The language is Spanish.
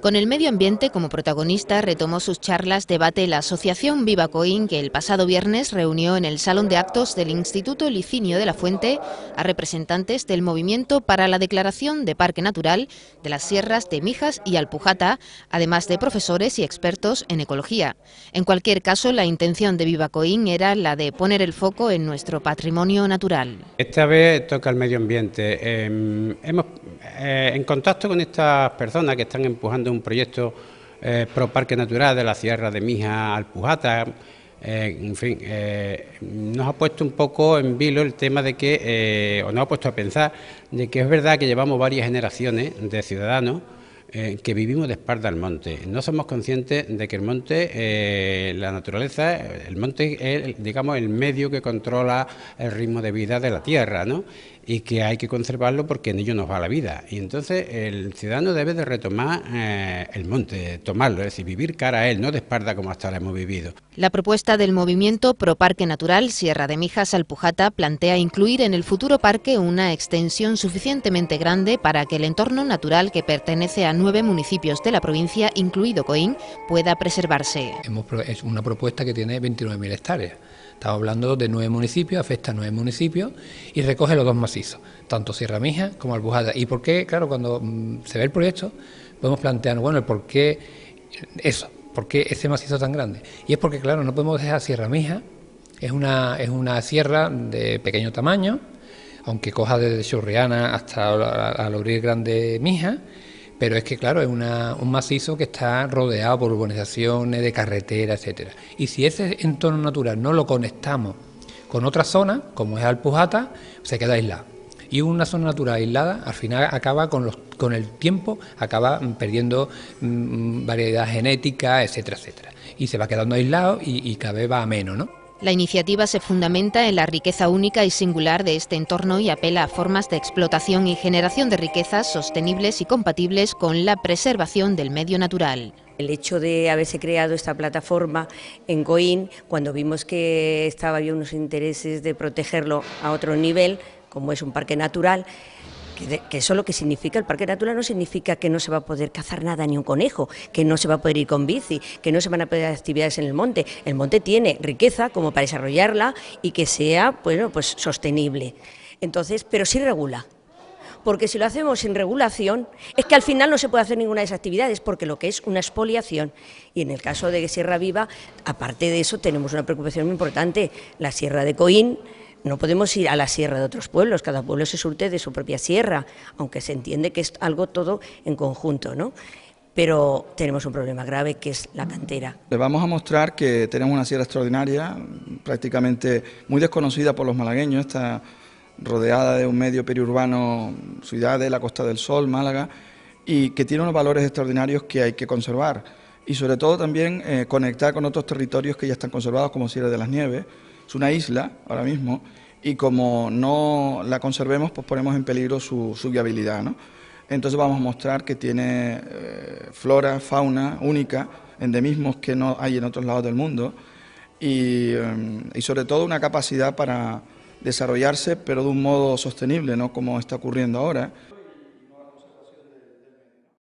Con el medio ambiente como protagonista retomó sus charlas debate la asociación Viva Coin que el pasado viernes reunió en el Salón de Actos del Instituto Licinio de la Fuente a representantes del Movimiento para la Declaración de Parque Natural de las Sierras de Mijas y Alpujata, además de profesores y expertos en ecología. En cualquier caso, la intención de Viva Coin era la de poner el foco en nuestro patrimonio natural. Esta vez toca el medio ambiente. Em, hemos, eh, en contacto con estas personas que están empujando un proyecto eh, pro Parque Natural de la Sierra de Mija Alpujata, eh, en fin, eh, nos ha puesto un poco en vilo el tema de que, o nos ha puesto a pensar, de que es verdad que llevamos varias generaciones de ciudadanos eh, que vivimos de espalda al monte. No somos conscientes de que el monte, eh, la naturaleza, el monte es, digamos, el medio que controla el ritmo de vida de la tierra, ¿no? Y que hay que conservarlo porque en ello nos va la vida. Y entonces el ciudadano debe de retomar eh, el monte, tomarlo, es decir, vivir cara a él, no de espalda como hasta ahora hemos vivido. La propuesta del movimiento Pro Parque Natural Sierra de Mijas Alpujata plantea incluir en el futuro parque una extensión suficientemente grande para que el entorno natural que pertenece a nueve municipios de la provincia, incluido Coín, pueda preservarse. Es una propuesta que tiene 29.000 hectáreas. Estamos hablando de nueve municipios, afecta a nueve municipios y recoge los dos macizos, tanto Sierra Mija como Albujada. ¿Y por qué? Claro, cuando mm, se ve el proyecto, podemos plantearnos, bueno, por qué eso, por qué ese macizo tan grande. Y es porque, claro, no podemos dejar Sierra Mija, es una, es una sierra de pequeño tamaño, aunque coja desde Churriana hasta al abrir Grande Mija, pero es que, claro, es un macizo que está rodeado por urbanizaciones, de carreteras, etcétera. Y si ese entorno natural no lo conectamos con otra zona, como es Alpujata, se queda aislado. Y una zona natural aislada, al final acaba con, el tiempo, acaba perdiendo mm, variedad genética, etcétera, etcétera. Y se va quedando aislado y, y cada vez va a menos, ¿no? La iniciativa se fundamenta en la riqueza única y singular de este entorno y apela a formas de explotación y generación de riquezas sostenibles y compatibles con la preservación del medio natural. El hecho de haberse creado esta plataforma en Coín, cuando vimos que estaba había unos intereses de protegerlo a otro nivel, como es un parque natural, que, eso lo que significa el parque natural no significa que no se va a poder cazar nada ni un conejo, que no se va a poder ir con bici, que no se van a poder actividades en el monte. El monte tiene riqueza como para desarrollarla y que sea bueno, pues sostenible. Entonces, pero sí regula. Porque si lo hacemos sin regulación, es que al final no se puede hacer ninguna de esas actividades, porque lo que es una expoliación. Y en el caso de Sierra Viva, aparte de eso, tenemos una preocupación muy importante. La Sierra de Coín, no podemos ir a la sierra de otros pueblos, cada pueblo se surte de su propia sierra, aunque se entiende que es algo todo en conjunto, ¿no? Pero tenemos un problema grave que es la cantera. Les vamos a mostrar que tenemos una sierra extraordinaria, prácticamente muy desconocida por los malagueños, está rodeada de un medio periurbano, ciudad de la Costa del Sol, Málaga, y que tiene unos valores extraordinarios que hay que conservar y sobre todo también eh, conectar con otros territorios que ya están conservados como Sierra de las Nieves es una isla ahora mismo y como no la conservemos, pues ponemos en peligro su, viabilidad. Entonces vamos a mostrar que tiene eh, flora, fauna única, endemismos que no hay en otros lados del mundo y, em, y sobre todo una capacidad para desarrollarse, pero de un modo sostenible, ¿no? como está ocurriendo ahora.